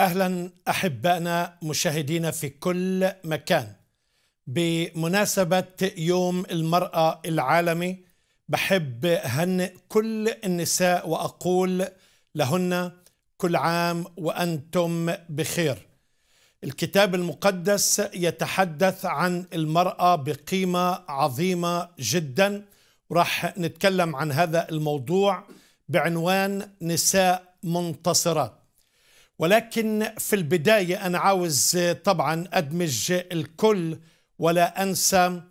اهلا احبائنا مشاهدينا في كل مكان بمناسبه يوم المراه العالمي بحب اهنئ كل النساء واقول لهن كل عام وانتم بخير الكتاب المقدس يتحدث عن المراه بقيمه عظيمه جدا وراح نتكلم عن هذا الموضوع بعنوان نساء منتصرات ولكن في البداية أنا عاوز آه، طبعا أدمج الكل ولا أنسى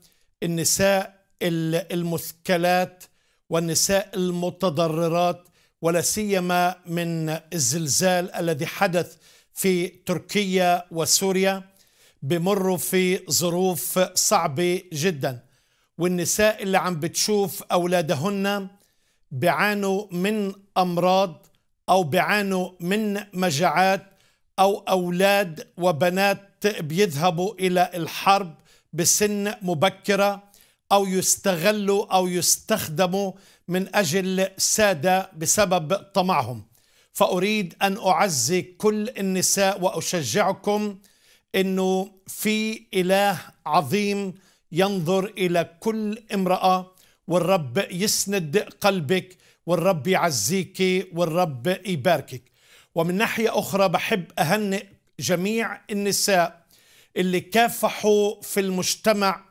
النساء المثكلات والنساء المتضررات ولا سيما من الزلزال الذي حدث في تركيا وسوريا بمروا في ظروف صعبة جدا والنساء اللي عم بتشوف أولادهن بيعانوا من أمراض أو بيعانوا من مجاعات أو أولاد وبنات بيذهبوا إلى الحرب بسن مبكرة أو يستغلوا أو يستخدموا من أجل سادة بسبب طمعهم فأريد أن أعزي كل النساء وأشجعكم أنه في إله عظيم ينظر إلى كل امرأة والرب يسند قلبك والرب يعزيك والرب يباركك ومن ناحية أخرى بحب أهنئ جميع النساء اللي كافحوا في المجتمع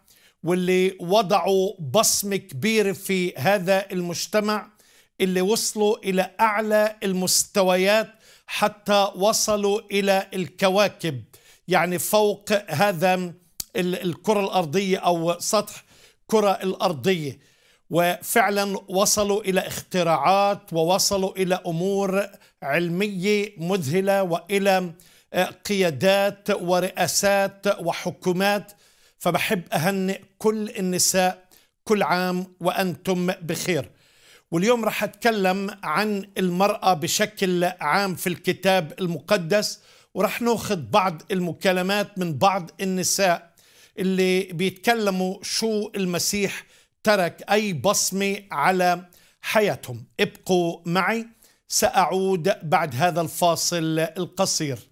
واللي وضعوا بصمة كبيرة في هذا المجتمع اللي وصلوا إلى أعلى المستويات حتى وصلوا إلى الكواكب يعني فوق هذا الكرة الأرضية أو سطح الكرة الأرضية وفعلا وصلوا الى اختراعات ووصلوا الى امور علميه مذهله والى آه، قيادات ورئاسات وحكومات فبحب اهنئ كل النساء كل عام وانتم بخير واليوم رح اتكلم عن المراه بشكل عام في الكتاب المقدس ورح ناخذ بعض المكالمات من بعض النساء اللي بيتكلموا شو المسيح ترك أي بصمة على حياتهم ابقوا معي سأعود بعد هذا الفاصل القصير